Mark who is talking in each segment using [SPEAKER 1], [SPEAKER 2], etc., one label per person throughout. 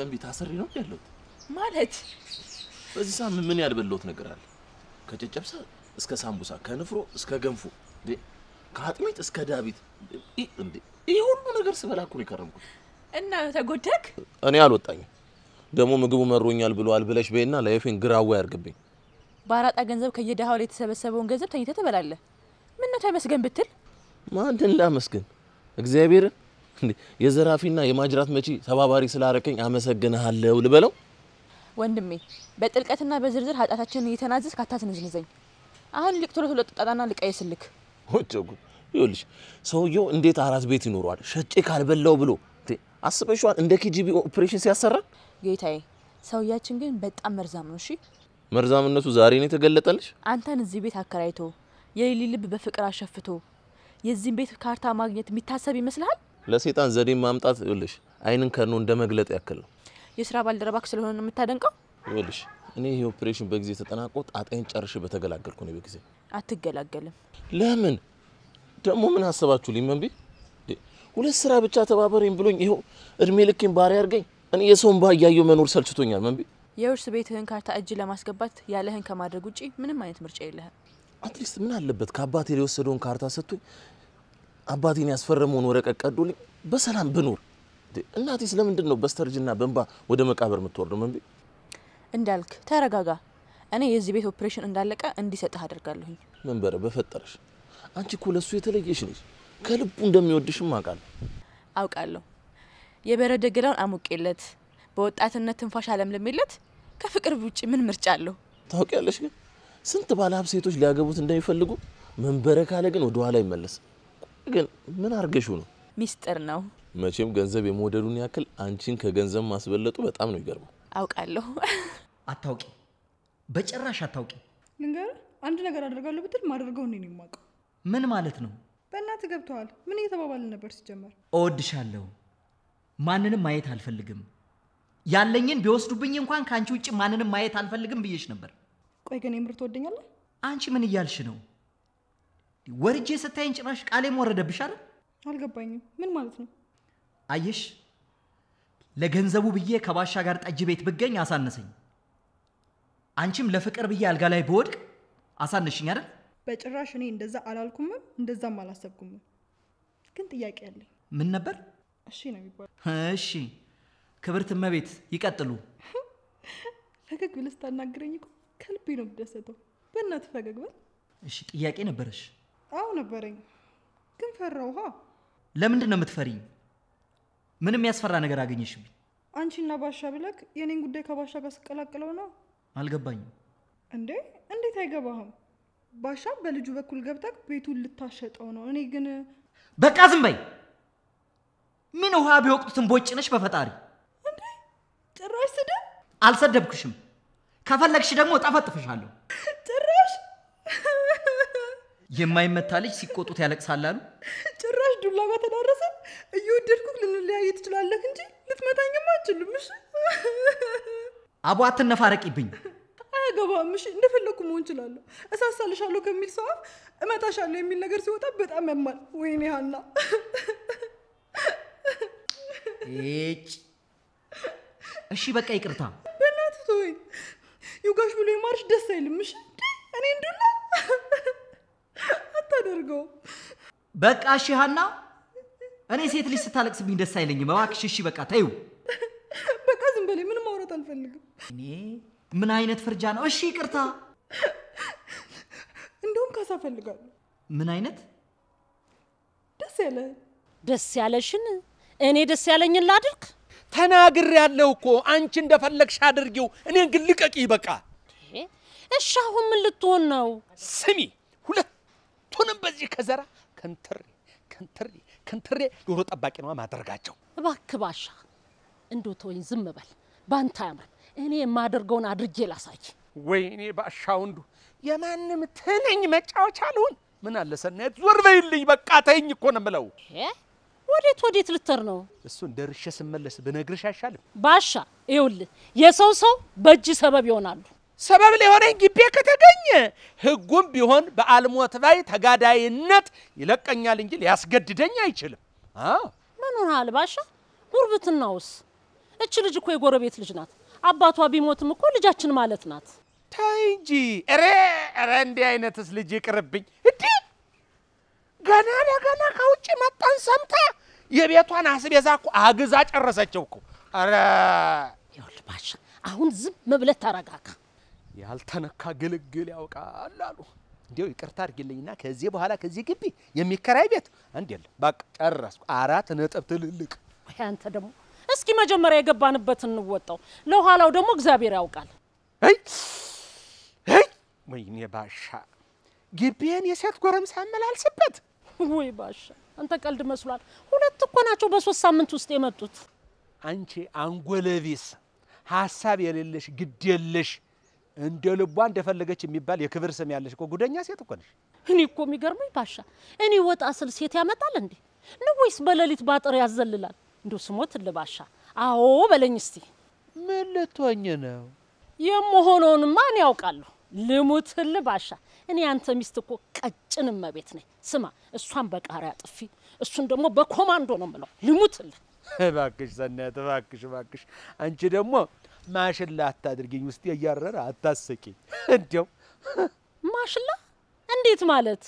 [SPEAKER 1] ቀን ቤት አሰሪ ነው ያለሁት ማለት። በዚህ ሳምንት ምን ያልበላሁት ነገር አለ? ከጨጨብሳ እስከ ሳምቡሳ፣ ከንፍሮ እስከ ገንፎ፣ ከአጥሚት እስከ ዳቢት፣ ይህ ሁሉ ነገር ስበላ እኮ ነው የከረምኩት።
[SPEAKER 2] እና ተጎዳክ?
[SPEAKER 1] እኔ አልወጣኝም። ደግሞ ምግቡ መሮኛል ብለዋል ብለሽ በይና ላይፌን ግራዋ ያርግብኝ።
[SPEAKER 2] በአራጣ ገንዘብ ከየድሃው ላይ የተሰበሰበውን ገንዘብ ተኝተህ ትበላለህ። ምን ነው ተመስገን ብትል
[SPEAKER 1] ማንን ላመስግን? እግዚአብሔርን የዘራፊና የማጅራት መቺ ተባባሪ ስላረከኝ አመሰግንሃለሁ ልበለው።
[SPEAKER 2] ወንድሜ በጥልቀትና በዝርዝር ኃጢአታችንን እየተናዘዝ ካታትንዝንዘኝ። አሁን ሊቅ ቶሎ ቶሎ ጣጣና ልቀየስልክ።
[SPEAKER 1] ወጭጉ ይኸውልሽ፣ ሰውየው እንዴት አራት ቤት ይኖረዋል? ሸጬ ካልበላው ብሎ አስበሽዋል? እንደ ኪጂቢ ኦፕሬሽን ሲያሰራ
[SPEAKER 2] ጌታዬ። ሰውያችን ግን በጣም መርዛም ነው። እሺ፣
[SPEAKER 1] መርዛምነቱ ዛሬ ነው የተገለጠልሽ።
[SPEAKER 2] አንተን እዚህ ቤት አከራይቶ የሌሊ ልብ በፍቅር አሸፍቶ የዚህ ቤት ካርታ ማግኘት የሚታሰብ ይመስልሃል?
[SPEAKER 1] ለሴጣን ዘዴ ማምጣት ይኸውልሽ፣ አይንን ከኖ እንደ መግለጥ ያክል ነው።
[SPEAKER 2] የስራ ባልደረባክ ስለሆነ ነው የምታደንቀው?
[SPEAKER 1] ይኸውልሽ፣ እኔ ይሄ ኦፕሬሽን በጊዜ ተጠናቆ ጣጣዬን ጨርሼ በተገላገልኩ ነው። በጊዜ አትገላገልም። ለምን ደግሞ ምን አሰባችሁ? ሊመንቢ ሁለት ስራ ብቻ ተባበረኝ ብሎኝ ይኸው እድሜ ልኬን ባሪ አድርገኝ። እኔ የሰውን ባህ እያየው መኖር ሰልችቶኛል። መንቢ
[SPEAKER 2] የውርስ ቤትህን ካርታ እጅ ለማስገባት ያለህን ከማድረግ ውጪ ምንም አይነት ምርጫ የለህም።
[SPEAKER 1] አትሊስት ምን አለበት ከአባቴ የወሰደውን ካርታ ሰጥቶኝ አባቴን ያስፈረመውን ወረቀት ቀዶልኝ በሰላም ብኖር። እናቴ ስለምንድን ነው በስተርጅና በንባ ወደ መቃብር የምትወርደው? መንቤ
[SPEAKER 2] እንዳልክ ተረጋጋ። እኔ የዚህ ቤት ኦፕሬሽን እንዳለቀ እንዲሰጥህ አደርጋለሁኝ።
[SPEAKER 1] መንበረ በፈጠረሽ፣ አንቺ እኮ ለእሱ የተለየሽ ነሽ። ከልቡ እንደሚወድሽም አውቃለሁ
[SPEAKER 2] አውቃለሁ። የበረደ ገላውን አሞቄለት፣ በወጣትነት ትንፋሽ አለምልሜለት። ከፍቅር ውጭ ምን ምርጫ አለው?
[SPEAKER 1] ታውቂያለሽ ግን ስንት ባለሀብት ሴቶች ሊያገቡት እንደሚፈልጉ መንበረ ካለ ግን ወደ ኋላ ይመለስ ግን ምን አርገሹ ነው? ሚስጥር ነው መቼም። ገንዘብ የመውደዱን ያክል አንቺን ከገንዘብ ማስበለጡ በጣም ነው ይገርመው።
[SPEAKER 3] አውቃለሁ።
[SPEAKER 4] አታውቂ፣ በጭራሽ አታውቂ።
[SPEAKER 3] ንገር አንድ ነገር አደርጋለሁ ብትል ማደርገው እኔ የማውቀው። ምን ማለት ነው? በእናት ገብተዋል። ምን እየተባባል ነበር? ሲጀመር
[SPEAKER 4] እወድሻለሁ፣ ማንንም ማየት አልፈልግም፣ ያለኝን ቢወስዱብኝ እንኳን ከአንቺ ውጭ ማንንም ማየት አልፈልግም ብዬሽ ነበር። ቆይ ግን የምር ትወደኛለህ? አንቺ ምን እያልሽ ነው? ወርጄ ስታይን ጭራሽ ቃሌም ወረደብሽ አይደል? አልገባኝም። ምን ማለት ነው? አየሽ፣ ለገንዘቡ ብዬ ከባሻ ጋር ጠጅ ቤት ብገኝ አሳነሰኝ። አንቺም ለፍቅር ብዬ አልጋ ላይ ብወድቅ አሳነሽኝ አይደል?
[SPEAKER 3] በጭራሽ እኔ እንደዛ አላልኩምም፣ እንደዛም አላሰብኩምም። ግን ጥያቄ አለ ምን ነበር? እሺ ነው የሚባለው።
[SPEAKER 4] እሺ ክብርት እመቤት ይቀጥሉ።
[SPEAKER 3] ፈገግ ብለህ ስታናግረኝ እኮ ከልቤ ነው የምደሰተው። በእናትህ ፈገግ በል።
[SPEAKER 4] እሺ ጥያቄ ነበረሽ?
[SPEAKER 3] አዎ ነበረኝ፣ ግን ፈራው። ውሃ
[SPEAKER 4] ለምንድን ነው የምትፈሪኝ? ምንም ያስፈራ ነገር አገኘሽብኝ?
[SPEAKER 3] አንቺና ባሻ ብለክ የኔን ጉዳይ ከባሻ ጋር ስቀላቅለው ነው። አልገባኝም። እንዴ እንዴት አይገባህም? ባሻ በልጁ በኩል ገብተክ ቤቱን ልታሸጠው ነው። እኔ ግን
[SPEAKER 4] በቃ ዝም በይ። ምን ውሃ ቢወቅቱትን ቦጭ ነሽ። በፈጣሪ እንዴ
[SPEAKER 3] ጭራሽ ስድብ።
[SPEAKER 4] አልሰደብኩሽም። ከፈለግሽ ደግሞ ጠፈጥፍሻለሁ። የማይመታ ልጅ ሲቆጡት ያለቅሳል አሉ።
[SPEAKER 3] ጭራሽ ዱላ ጋር ተዳረሰ። እየወደድኩህ ልንለያየ ትችላለህ እንጂ ልትመታኝም አችልም። እሺ
[SPEAKER 4] አቦ አትነፋረቂብኝ።
[SPEAKER 3] አያገባም። እሺ እንደፈለግኩ መሆን እችላለሁ። እሳሳልሻለሁ ከሚል ሰው አፍ እመታሻለሁ የሚል ነገር ሲወጣ በጣም ያማል። ወይኔ ሀና
[SPEAKER 4] እጭ እሺ በቃ ይቅርታ።
[SPEAKER 3] በእናትህ ተወኝ። ይውጋሽ ብሎ የማርሽ ደስ አይልም። እሺ እኔ እንዱላ
[SPEAKER 4] አታደርገው። በቃ እሺ ሀና፣ እኔ ሴት ልጅ ስታለቅስብኝ ደስ አይለኝም። እባክሽ እሺ፣ በቃ ተይው።
[SPEAKER 3] በቃ ዝም በላይ፣ ምንም ማውራት አልፈልግም።
[SPEAKER 4] እኔ ምን አይነት ፍርጃ ነው? እሺ ይቅርታ።
[SPEAKER 3] እንደውም ካሳ እፈልጋለሁ። ምን አይነት ደስ ያለ
[SPEAKER 5] ደስ ያለሽን እኔ ደስ ያለኝን ላድርግ። ተናግር ያለው እኮ
[SPEAKER 6] አንቺ እንደፈለግሽ አድርጊው፣ እኔን ግን ልቀቂ። በቃ
[SPEAKER 5] እሺ፣ አሁን ምን ልትሆን ነው? ስሚ ሁለት ከዚህ ከዘራ ከንትሬ
[SPEAKER 6] ከንትሬ ከንትሬ ዶሮ ጠባቂ ነው ማደርጋቸው።
[SPEAKER 5] እባክህ ባሻ እንደው ተወኝ፣ ዝም በል ባንተ አያምርም። እኔ የማደርገውን አድርጌ ላሳይ።
[SPEAKER 6] ወይኔ ባሻ ወንዱ የማንም ትንኝ መጫወቻ አልሆን። ምን አለ ሰናየት ዞር በይልኝ፣ በቃ ተይኝ እኮ ነው የምለው። ወዴት ወዴት ልትር ነው? እሱን ደርሼ ስመለስ ብነግርሽ አይሻልም? ባሻ ይውል የሰው ሰው በእጅ ሰበብ ይሆናሉ። ሰበብ ለሆነኝ ግቤ ከተገኘ ህጉም ቢሆን በአልሞት ላይ ተጋዳይነት ይለቀኛል እንጂ ሊያስገድደኝ አይችልም። ምን ሆናል ጉርብትናውስ? እች ልጅ እኮ
[SPEAKER 5] የጎረቤት ልጅ ናት። አባቷ ቢሞትም እኮ ልጃችን ማለት ናት። ታይ እንጂ ኧረ
[SPEAKER 6] ኧረ፣ እንዲህ አይነትስ ልጅ ይቅርብኝ። እንዲህ ገና ለገና ከውጭ መጣን ሰምታ የቤቷን አስቤዛ እኮ አግዛ ጨረሰችው እኮ። ኧረ ይኸውልህ ባሻ፣ አሁን ዝም ብለህ ተረጋጋ። ያልተነካ ግልግል ያውቃል አሉ። እንዲያው ይቅርታ አድርግልኝና ከዚህ በኋላ ከዚህ ግቢ የሚከራይ ቤት አንድ የለም። በቃ ጨረስኩ። አራት ነጥብ ትልልቅ።
[SPEAKER 5] አንተ ደግሞ እስኪ መጀመሪያ የገባንበት እንወጣው፣ ለኋላው ደግሞ እግዚአብሔር ያውቃል።
[SPEAKER 6] ወይኔ ባሻ
[SPEAKER 5] ግቢዬን የሴት ጎረምሳ አመላልስበት። ወይ ባሻ አንተ ቀልድ መስሏል። ሁለት እኮ ናቸው በሶስት ሳምንት ውስጥ የመጡት።
[SPEAKER 6] አንቺ አንጎለቢስ ሀሳብ የሌለሽ ግድ የለሽ እንደ ልቧ እንደፈለገች የሚባል የክብር ስም ያለሽ እኮ ጉደኛ ሴት እኮ ነሽ። እኔ እኮ የሚገርመኝ ፓሻ፣ እኔ ወጣ ስል ሴት ያመጣል እንዴ
[SPEAKER 5] ንወይስ በሌሊት ባጥር ያዘልላል? እንዶ ስሞት ልባሻ፣ አዎ በለኝ እስቲ። ምን ልትሆኝ ነው? የምሆነውንማ እኔ ያውቃለሁ። ልሙትል ባሻ፣ እኔ አንተ ሚስት እኮ ቀጭን እመቤት ነኝ። ስማ፣ እሷን በቃሪያ ጥፊ፣ እሱን ደግሞ በኮማንዶ ነው ምለው።
[SPEAKER 6] ልሙትልህ እባክሽ ሰናያት፣ እባክሽ እባክሽ፣ አንቺ ደግሞ ማሽላ አታድርጊኝ። ውስጤ እያረረ አታስቂኝ። እንዲያው ማሽላ እንዴት ማለት?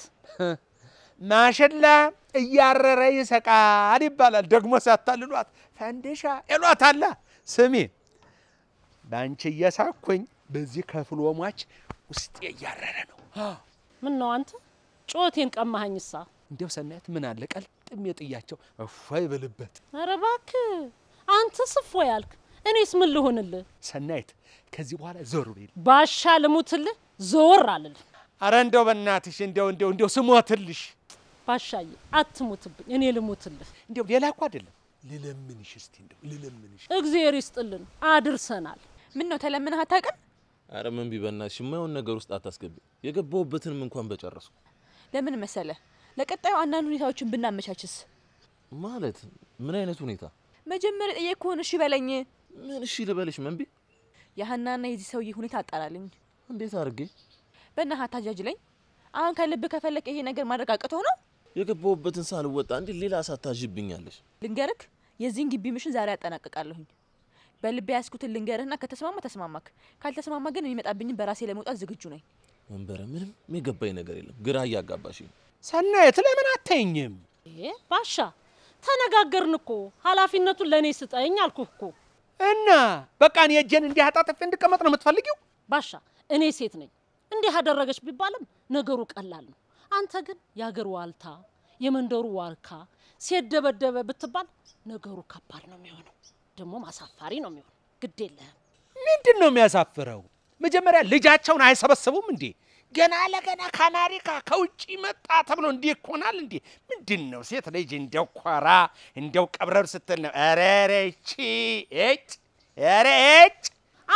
[SPEAKER 6] ማሽላ እያረረ ይሰቃል ይባላል። ደግሞ ሳታልሏት ፈንዲሻ አለ። ስሚ፣ በአንቺ እየሳኩኝ በዚህ ከፍሎ ሟች ውስጤ እያረረ
[SPEAKER 5] ነው። ምን ነው አንተ ጩኸቴን ቀማሃኝሳ።
[SPEAKER 6] እንዲያው ሰናያት ምን አለቀል ገጣጥሜ ጥያቸው እፎይ ብልበት።
[SPEAKER 5] ኧረ እባክህ አንተስ እፎይ ያልክ፣ እኔስ ምን ልሆንልህ?
[SPEAKER 6] ሰናይት ከዚህ በኋላ
[SPEAKER 4] ዞር በይል።
[SPEAKER 5] ባሻ ልሙትልህ ዞር አልልህ።
[SPEAKER 6] አረ እንደው በእናትሽ እንደው እንደው እንደው ስሞትልሽ ባሻዬ፣ አትሙትብኝ፣ እኔ ልሙትልህ። እንደው ሌላ እኮ አይደለም ልለምንሽ፣
[SPEAKER 5] እስቲ እንደው ልለምንሽ። እግዚአብሔር ይስጥልን፣
[SPEAKER 2] አድርሰናል። ምን ነው ተለምነህ አታውቅም?
[SPEAKER 1] አረ ምን ቢበናሽ፣ የማይሆን ነገር ውስጥ አታስገቢ። የገባሁበትንም እንኳን በጨረስኩ።
[SPEAKER 2] ለምን መሰለህ ለቀጣዩ አንዳንድ ሁኔታዎችን ብናመቻችስ?
[SPEAKER 1] ማለት ምን አይነት ሁኔታ?
[SPEAKER 2] መጀመሪያ ጠየቅኩህን። እሺ በለኝ። ምን እሺ ልበልሽ? መንቢ የሀናና የዚህ ሰውዬ ሁኔታ አጣራልኝ። እንዴት አድርጌ? በእናትህ አታጃጅለኝ። አሁን ከልብ ከፈለክ ይሄ ነገር ማድረግ አቅቶህ ነው?
[SPEAKER 1] የገባሁበትን ሳልወጣ እንዲህ ሌላ ሳታዥብኛለሽ።
[SPEAKER 2] ልንገርክ፣ የዚህን ግቢ ምሽን ዛሬ አጠናቀቃለሁኝ። በልቤ ያስኩትን ልንገርህና ከተስማማ ተስማማክ፣ ካልተስማማ ግን የሚመጣብኝን በራሴ ለመውጣት ዝግጁ ነኝ።
[SPEAKER 1] መንበረ፣ ምንም የገባኝ ነገር የለም። ግራ እያጋባሽ ነው ሰናየት ለምን አተኝም?
[SPEAKER 5] ባሻ ተነጋገርን እኮ ኃላፊነቱን ለእኔ ስጠኝ አልኩህ እኮ። እና በቃ እኔ እጄን እንዲህ አጣጥፌ እንድቀመጥ ነው የምትፈልጊው? ባሻ እኔ ሴት ነኝ፣ እንዲህ አደረገች ቢባልም ነገሩ ቀላል ነው። አንተ ግን የአገር ዋልታ የመንደሩ ዋልካ ሴት ደበደበ ብትባል ነገሩ ከባድ ነው የሚሆነው፣ ደግሞም አሳፋሪ ነው የሚሆነው።
[SPEAKER 6] ግድ የለህም። ምንድን ነው የሚያሳፍረው? መጀመሪያ ልጃቸውን አይሰበስቡም እንዴ? ገና ለገና ከአሜሪካ ከውጭ መጣ ተብሎ እንዲህ ይኮናል እንዴ? ምንድን ነው ሴት ልጅ እንደው ኮራ እንደው ቀብረብ ስትል ነው። ረረቺ ጭ
[SPEAKER 5] ረጭ።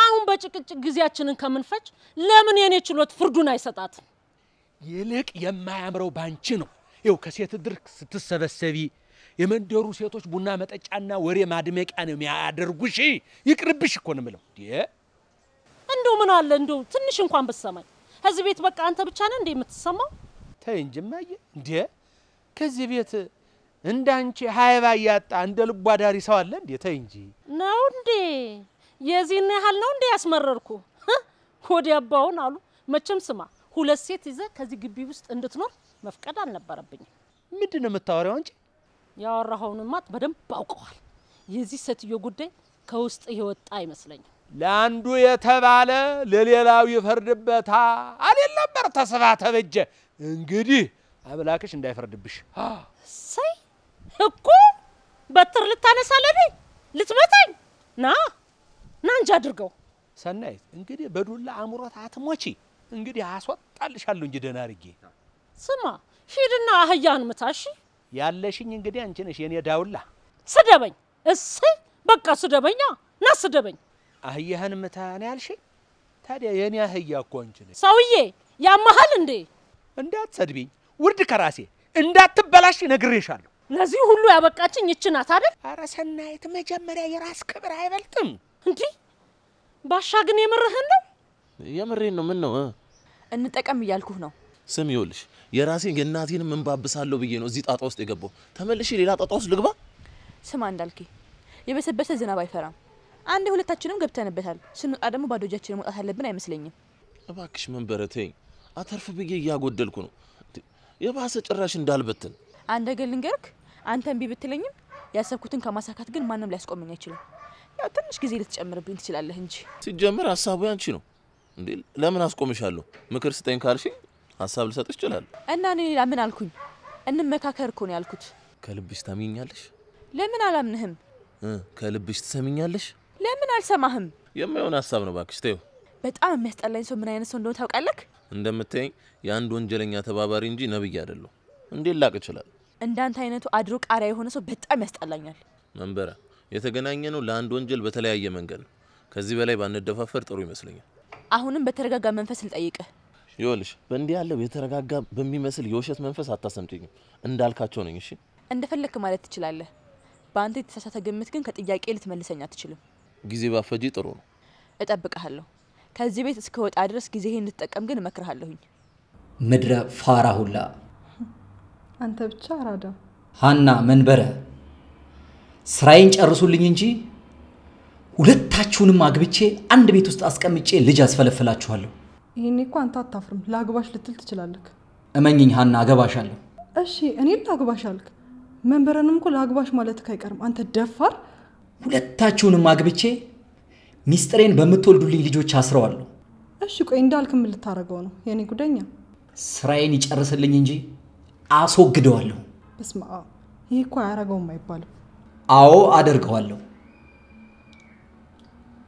[SPEAKER 5] አሁን በጭቅጭቅ ጊዜያችንን ከምንፈጅ ለምን የእኔ ችሎት ፍርዱን
[SPEAKER 6] አይሰጣትም? ይልቅ የማያምረው ባንቺ ነው። ይው ከሴት ድርክ ስትሰበሰቢ የመንደሩ ሴቶች ቡና መጠጫና ወሬ ማድመቂያ ነው የሚያደርጉሽ። ይቅርብሽ እኮ ነው የምለው።
[SPEAKER 5] እንደው ምን አለ እንደው ትንሽ እንኳን ብትሰማኝ እዚህ ቤት በቃ አንተ ብቻ ነህ እንዴ የምትሰማው?
[SPEAKER 6] ተይ እንጂ እማዬ፣ እንዴ ከዚህ ቤት እንዳንቺ ሀይባ እያጣ እንደ ልቧ ዳሪ ሰው አለ እንዴ? ተይ እንጂ።
[SPEAKER 5] ነው እንዴ የዚህን ያህል ነው እንዴ ያስመረርኩ? ወዲ አባውን አሉ። መቼም ስማ፣ ሁለት ሴት ይዘ ከዚህ ግቢ ውስጥ እንድትኖር መፍቀድ አልነበረብኝም።
[SPEAKER 6] ምንድን ነው የምታወሪው አንቺ?
[SPEAKER 5] ያወራኸውንማት በደንብ አውቀዋል። የዚህ ሴትዮ ጉዳይ ከውስጥ የወጣ አይመስለኝም።
[SPEAKER 6] ለአንዱ የተባለ ለሌላው ይፈርድበታ ይል ነበር ተስፋ ተበጀ። እንግዲህ አምላክሽ እንዳይፈርድብሽ።
[SPEAKER 5] እሰይ እኮ በትር ልታነሳለኝ ልትመታኝ ና
[SPEAKER 6] ና እንጂ አድርገው። ሰናይት እንግዲህ በዱላ አእምሮት አትሞቺ። እንግዲህ አስወጣልሻለሁ እንጂ ደህና አድርጌ።
[SPEAKER 5] ስማ ሂድና አህያን ምታሽ።
[SPEAKER 6] ያለሽኝ እንግዲህ አንቺ ነሽ የኔ ዳውላ። ስደበኝ። እሰይ በቃ ስደበኛ፣ ና ስደበኝ። አህያህን ምታ ነው ያልሽኝ? ታዲያ የኔ አህያ እኮ አንቺ ነሽ። ሰውዬ
[SPEAKER 5] ያመሃል እንዴ?
[SPEAKER 6] እንዳትሰድቢኝ፣ ውርድ ከራሴ እንዳትበላሽ ነግሬሻለሁ።
[SPEAKER 5] ለዚህ ሁሉ ያበቃችኝ ይች ናት አይደል? አረ ሰናይት፣ መጀመሪያ የራስ ክብር አይበልጥም? እንዴ?
[SPEAKER 2] ባሻ ግን የምርህን ነው?
[SPEAKER 1] የምሬን ነው። ምን ነው
[SPEAKER 2] እንጠቀም እያልኩህ ነው።
[SPEAKER 1] ስም ይኸውልሽ፣ የራሴን የእናቴንም እንባብሳለሁ ብዬ ነው እዚህ ጣጣ ውስጥ የገባው። ተመልሼ ሌላ ጣጣ ውስጥ ልግባ?
[SPEAKER 2] ስማ እንዳልኬ፣ የበሰበሰ ዝናብ አይፈራም። አንድ ሁለታችንም ገብተንበታል። ስንወጣ ደግሞ ባዶ እጃችንን መውጣት አለብን አይመስለኝም። እባክሽ
[SPEAKER 1] መንበረተኝ፣ አተርፍ ብዬ እያጎደልኩ ነው። የባሰ ጭራሽ እንዳልበትን
[SPEAKER 2] አንድ ነገር ልንገርክ፣ አንተ እምቢ ብትለኝም ያሰብኩትን ከማሳካት ግን ማንም ሊያስቆመኝ አይችልም። ያው ትንሽ ጊዜ ልትጨምርብኝ ትችላለህ እንጂ
[SPEAKER 1] ሲጀምር ሀሳቡ ያንቺ ነው እንዴ? ለምን አስቆምሻለሁ? ምክር ስጠኝ ካልሽኝ ሀሳብ ልሰጥ ይችላል።
[SPEAKER 2] እና እኔ ሌላ ምን አልኩኝ? እንመካከር እኮ ነው ያልኩት።
[SPEAKER 1] ከልብሽ ታምኛለሽ?
[SPEAKER 2] ለምን አላምንህም?
[SPEAKER 1] ከልብሽ ትሰሚኛለሽ?
[SPEAKER 2] ለምን አልሰማህም?
[SPEAKER 1] የማይሆን ሀሳብ ነው እባክሽ ተይው።
[SPEAKER 2] በጣም የሚያስጠላኝ ሰው ምን አይነት ሰው እንደሆነ ታውቃለህ?
[SPEAKER 1] እንደምታየኝ የአንድ ወንጀለኛ ተባባሪ እንጂ ነብይ አይደለሁ። እንዴት ላቅ ይችላል?
[SPEAKER 2] እንዳንተ አይነቱ አድሮ ቃሪያ የሆነ ሰው በጣም ያስጠላኛል።
[SPEAKER 1] መንበረ የተገናኘ ነው ለአንድ ወንጀል በተለያየ መንገድ ነው። ከዚህ በላይ ባንደፋፈር ጥሩ ይመስለኛል።
[SPEAKER 2] አሁንም በተረጋጋ መንፈስ ልጠይቅህ።
[SPEAKER 1] ይኸውልሽ በእንዲህ ያለው የተረጋጋ በሚመስል የውሸት መንፈስ አታሰምጪኝም። እንዳልካቸው ነኝ። እሺ
[SPEAKER 2] እንደፈለግክ ማለት ትችላለህ። በአንተ የተሳሳተ ግምት ግን ከጥያቄ ልትመልሰኝ አትችልም።
[SPEAKER 1] ጊዜ ባፈጂ ጥሩ ነው።
[SPEAKER 2] እጠብቅሃለሁ። ከዚህ ቤት እስከወጣ ድረስ ጊዜ እንድትጠቀም ግን እመክርሃለሁኝ።
[SPEAKER 4] ምድረ ፋራ ሁላ
[SPEAKER 3] አንተ ብቻ አራዳ።
[SPEAKER 4] ሀና መንበረ ስራዬን ጨርሱልኝ እንጂ ሁለታችሁንም አግብቼ አንድ ቤት ውስጥ አስቀምጬ ልጅ አስፈለፍላችኋለሁ።
[SPEAKER 3] ይህኔ እኮ አንተ አታፍርም፣ ላግባሽ ልትል ትችላለህ።
[SPEAKER 4] እመኝኝ ሀና፣ አገባሻለሁ።
[SPEAKER 3] እሺ እኔ ላግባሽ አልክ፣ መንበረንም እኮ ላግባሽ ማለት አይቀርም። አንተ ደፋር
[SPEAKER 4] ሁለታችሁንም አግብቼ ሚስጥሬን በምትወልዱልኝ ልጆች አስረዋለሁ።
[SPEAKER 3] እሺ ቆይ ምን ልታደርገው ነው? የኔ ጉደኛ
[SPEAKER 4] ስራዬን ይጨርስልኝ እንጂ አስወግደዋለሁ።
[SPEAKER 3] በስመ አብ ይህ እኮ አያረገውም አይባልም።
[SPEAKER 4] አዎ አደርገዋለሁ።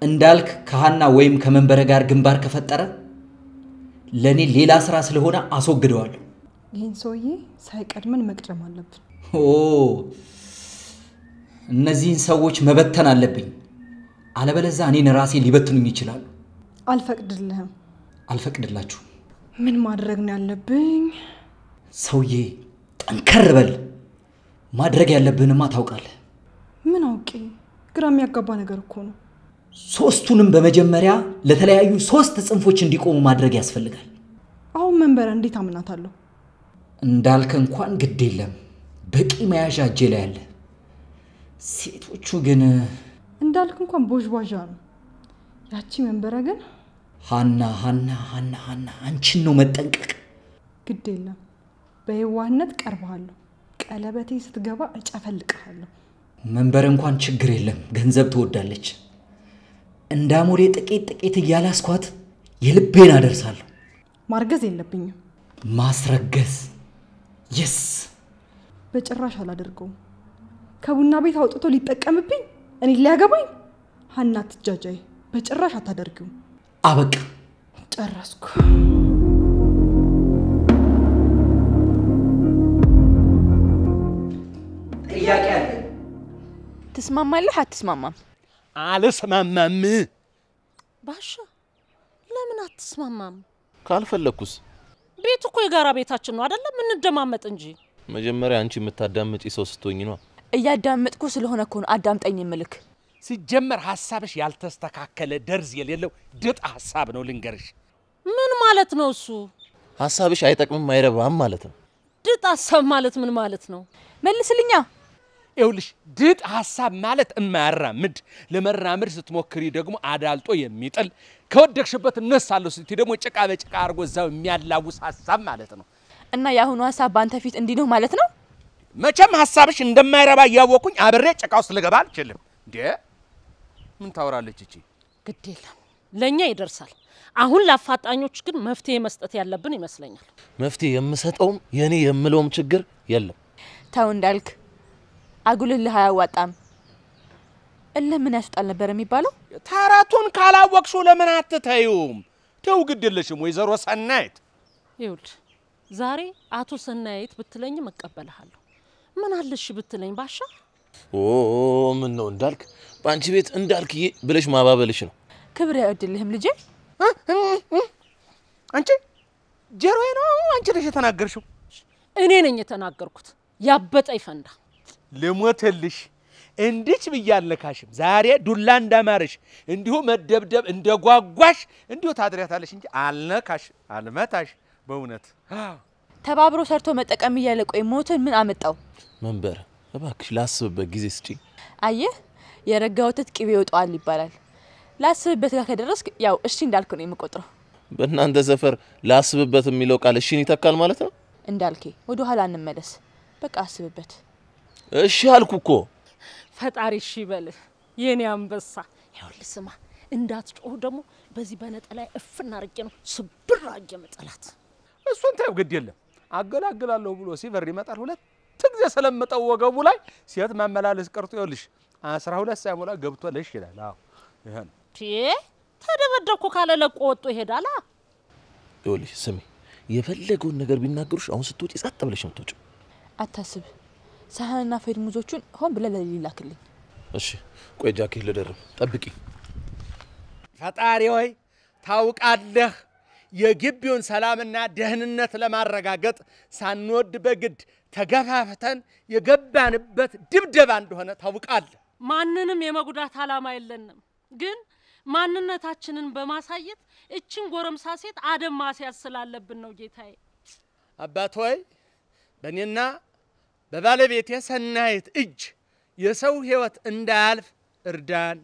[SPEAKER 4] እንዳልክ ከሀና ወይም ከመንበረ ጋር ግንባር ከፈጠረ ለእኔ ሌላ ስራ ስለሆነ አስወግደዋለሁ።
[SPEAKER 3] ይህን ሰውዬ ሳይቀድመን መቅደም አለብን።
[SPEAKER 4] እነዚህን ሰዎች መበተን አለብኝ። አለበለዛ እኔን ራሴ ሊበትኑኝ ይችላሉ።
[SPEAKER 3] አልፈቅድልህም።
[SPEAKER 4] አልፈቅድላችሁ።
[SPEAKER 3] ምን ማድረግ ነው ያለብኝ?
[SPEAKER 4] ሰውዬ ጠንከር በል። ማድረግ ያለብንማ ታውቃለህ።
[SPEAKER 3] ምን አውቄ? ግራ የሚያጋባ ነገር እኮ ነው።
[SPEAKER 4] ሶስቱንም በመጀመሪያ ለተለያዩ ሶስት ጽንፎች እንዲቆሙ ማድረግ ያስፈልጋል።
[SPEAKER 3] አሁን መንበረ እንዴት አምናታለሁ?
[SPEAKER 4] እንዳልከ እንኳን ግድ የለም። በቂ መያዣ እጄ ላይ አለ። ሴቶቹ ግን
[SPEAKER 3] እንዳልክ እንኳን ቦዥቧዣ ነው። ያቺ መንበረ ግን
[SPEAKER 4] ሀና ሀና ሀና ሀና አንቺን ነው መጠንቀቅ።
[SPEAKER 3] ግድ የለም በየዋህነት ቀርበሃለሁ። ቀለበቴ ስትገባ እጨፈልቅሃለሁ።
[SPEAKER 4] መንበረ እንኳን ችግር የለም ገንዘብ ትወዳለች። እንደ አሞሬ ጥቂት ጥቂት እያላስኳት የልቤን አደርሳለሁ። ማርገዝ የለብኝም። ማስረገዝ የስ በጭራሽ አላደርገውም።
[SPEAKER 3] ከቡና ቤት አውጥቶ ሊጠቀምብኝ እኔ ሊያገባኝ? ሀና ትጃጃይ በጭራሽ አታደርጊውም። አበቃ፣ ጨረስኩ።
[SPEAKER 2] ጥያቄ
[SPEAKER 1] አለ። ትስማማለህ? አትስማማም? አልስማማም።
[SPEAKER 5] ባሻ ለምን አትስማማም?
[SPEAKER 1] ካልፈለግኩስ?
[SPEAKER 5] ቤት እኮ የጋራ ቤታችን ነው አይደለም? እንደማመጥ እንጂ
[SPEAKER 1] መጀመሪያ አንቺ የምታዳምጪ ሰው ስትሆኝ ነዋ።
[SPEAKER 2] እያዳመጥኩ ስለሆነ እኮ ነው አዳምጠኝ የምልክ።
[SPEAKER 6] ሲጀመር ሀሳብሽ ያልተስተካከለ ደርዝ የሌለው ድጣ ሀሳብ ነው። ልንገርሽ።
[SPEAKER 2] ምን ማለት ነው እሱ?
[SPEAKER 1] ሀሳብሽ አይጠቅምም አይረባም ማለት ነው።
[SPEAKER 5] ድጥ ሀሳብ ማለት ምን ማለት ነው?
[SPEAKER 6] መልስልኛ። ይኸውልሽ ድጥ ሀሳብ ማለት የማያራምድ ለመራመድ ስትሞክሪ ደግሞ አዳልጦ የሚጥል ከወደቅሽበት እነሳለሁ ስቲ ደግሞ ጭቃ በጭቃ አድርጎ እዛው የሚያላውስ ሀሳብ ማለት ነው።
[SPEAKER 2] እና የአሁኑ ሀሳብ በአንተ ፊት እንዲህ ነው ማለት ነው? መቼም ሀሳብሽ
[SPEAKER 6] እንደማይረባ እያወቅኩኝ አብሬ ጭቃ ውስጥ ልገባ አልችልም። እንዴ ምን ታወራለች እቺ?
[SPEAKER 5] ግድ የለም ለእኛ ይደርሳል። አሁን ለአፋጣኞች ግን መፍትሄ መስጠት ያለብን
[SPEAKER 2] ይመስለኛል።
[SPEAKER 1] መፍትሄ የምሰጠውም የእኔ የምለውም ችግር የለም።
[SPEAKER 2] ተው እንዳልክ አጉልልህ አያዋጣም። እልህ ምን ነበር የሚባለው?
[SPEAKER 6] ተረቱን ካላወቅሽው ለምን አትተዩም? ተው ግድልሽም። ወይዘሮ ሰናይት።
[SPEAKER 5] ይኸውልህ ዛሬ አቶ ሰናይት ብትለኝም እቀበልሃለሁ። ምን አለሽ ብትለኝ ባሻ
[SPEAKER 1] ኦ ምን ነው እንዳልክ በአንቺ ቤት እንዳልክ ብለሽ ማባበልሽ ነው።
[SPEAKER 5] ክብር አይወድልህም ልጄ። አንቺ ጀሮዬ ነው አንቺ ነሽ የተናገርሽው። እኔ ነኝ የተናገርኩት። ያበጠ ይፈንዳ።
[SPEAKER 6] ልሞትልሽ እንዲች ብያለካሽም ዛሬ ዱላ እንዳማረሽ እንዲሁ መደብደብ እንደጓጓሽ እንዲሁ ታድሪያታለሽ እንጂ አልነካሽ፣ አልመታሽ
[SPEAKER 1] በእውነት
[SPEAKER 2] ተባብሮ ሰርቶ መጠቀም እያለ ቆይ ሞትን ምን አመጣው?
[SPEAKER 1] መንበር እባክሽ ላስብበት ጊዜ ስጪ።
[SPEAKER 2] አየህ የረጋ ወተት ቅቤ ይወጣዋል ይባላል። ላስብበት ጋር ከደረስክ ያው እሺ እንዳልክ ነው የምቆጥረው።
[SPEAKER 1] በእናንተ ሰፈር ላስብበት የሚለው ቃል እሺን ይተካል ማለት ነው?
[SPEAKER 2] እንዳልኬ ወደ ኋላ እንመለስ። በቃ አስብበት።
[SPEAKER 1] እሺ አልኩ እኮ።
[SPEAKER 5] ፈጣሪ እሺ ይበልህ የኔ አንበሳ። ይኸውልህ ስማ፣ እንዳትጮህ ደግሞ በዚህ በነጠላ እፍና እናርጌ ነው ስብር አርጌ
[SPEAKER 6] መጠላት። እሱን ታየው ግድ የለም አገላግላለሁ ብሎ ሲበር ይመጣል። ሁለት ጊዜ ስለምጠው ወገቡ ላይ ሴት ማመላለስ ቀርቶ ይኸውልሽ አስራ ሁለት ሳይሞላ ገብቶ ልሽ ይላል። አዎ ይሄን
[SPEAKER 5] ነው። ተደበደብኩ ካለ ለቆ ወጦ ይሄዳል።
[SPEAKER 1] ይኸውልሽ ስሚ፣ የፈለገውን ነገር ቢናገሩሽ አሁን ስትወጪ ጸጥ ብለሽ ነው የምትወጪው።
[SPEAKER 2] አታስብ፣ ሳህንና ፈይድ ሙዞቹን ሆን ብለህ ለሌሊ ላክልኝ።
[SPEAKER 1] እሺ፣ ቆይ ጃኬ ልደርብ፣ ጠብቂ።
[SPEAKER 6] ፈጣሪ ሆይ ታውቃለህ የግቢውን ሰላምና ደህንነት ለማረጋገጥ ሳንወድ በግድ ተገፋፍተን የገባንበት ድብደባ እንደሆነ ታውቃለ።
[SPEAKER 5] ማንንም የመጉዳት ዓላማ የለንም፣ ግን ማንነታችንን በማሳየት እችን ጎረምሳ ሴት አደም ማስያዝ ስላለብን ነው። ጌታዬ
[SPEAKER 6] አባት ሆይ በእኔና በባለቤት የሰናይት እጅ የሰው ሕይወት እንዳያልፍ እርዳን።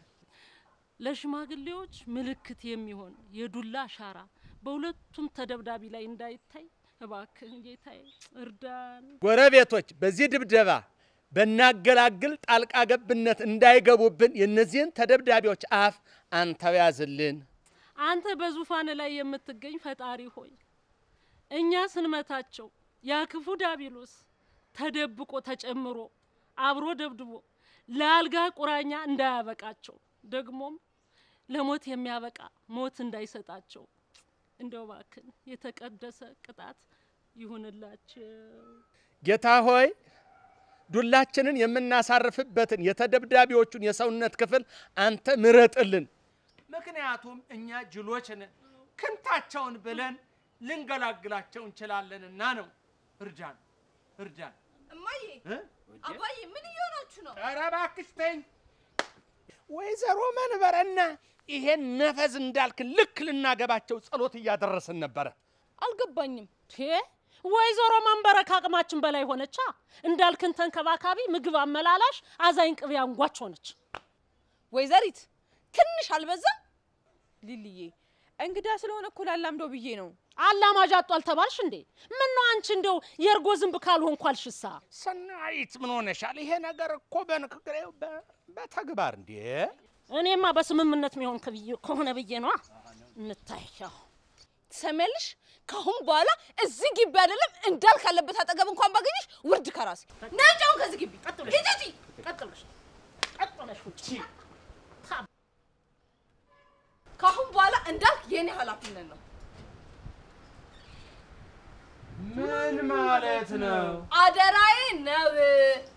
[SPEAKER 5] ለሽማግሌዎች ምልክት የሚሆን የዱላ አሻራ በሁለቱም ተደብዳቢ ላይ እንዳይታይ እባክህ ጌታዬ እርዳን።
[SPEAKER 6] ጎረቤቶች በዚህ ድብደባ በናገላግል ጣልቃ ገብነት እንዳይገቡብን የእነዚህን ተደብዳቢዎች አፍ አንተው ያዝልን።
[SPEAKER 5] አንተ በዙፋን ላይ የምትገኝ ፈጣሪ ሆይ እኛ ስንመታቸው ያ ክፉ ተደብቆ ተጨምሮ አብሮ ደብድቦ ለአልጋ ቁራኛ እንዳያበቃቸው ደግሞም ለሞት የሚያበቃ ሞት እንዳይሰጣቸው እንደው የተቀደሰ ቅጣት ይሁንላቸው።
[SPEAKER 6] ጌታ ሆይ ዱላችንን የምናሳርፍበትን የተደብዳቢዎቹን የሰውነት ክፍል አንተ ምረጥልን። ምክንያቱም እኛ ጅሎች ክንታቸውን ብለን ልንገላግላቸው እንችላለንና ነው። እርጃን እርጃን። እማዬ አባዬ ምን እየሆናችሁ ነው? ኧረ እባክሽ ተይኝ። ወይዘሮ መንበረና ይሄን ነፈዝ እንዳልክ ልክ ልናገባቸው ጸሎት እያደረስን ነበረ። አልገባኝም።
[SPEAKER 5] ወይዘሮ መንበረ ከአቅማችን በላይ ሆነቻ። እንዳልክን ተንከባካቢ፣ ምግብ አመላላሽ፣ አዛኝ ቅቤ አንጓች ሆነች። ወይዘሪት ትንሽ አልበዛም? ሊልዬ እንግዳ ስለሆነ እኮ ላላምደው ብዬ ነው። አላማጅ አጧል ተባልሽ እንዴ? ነው አንቺ እንደው የእርጎ ዝንብ ካልሆንኩ ሽሳ ሰናይት ምን ሆነሻል? ይሄ ነገር እኮ በንክግሬው በተግባር እንዴ እኔማ በስምምነት የሚሆን ከሆነ ብዬ ነዋ። እንታይ ትሰሚያለሽ? ካሁን በኋላ እዚህ ግቢ አይደለም እንዳልክ ካለበት አጠገብ እንኳን ባገኘሽ ውርድ ከራሴ ነጭ። አሁን ከዚህ ግቢ ካሁን በኋላ እንዳልክ የኔ ኃላፊነት ነው።
[SPEAKER 6] ምን ማለት ነው?
[SPEAKER 5] አደራዬ ነው።